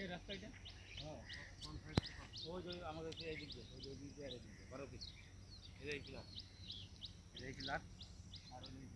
এই রাস্তাটা হ্যাঁ ওই যে আমাদের এই দিয়ে ওই যে দিকে আর এদিকে বড় কিছু এই যে ক্লাস এই ক্লাস আর ওই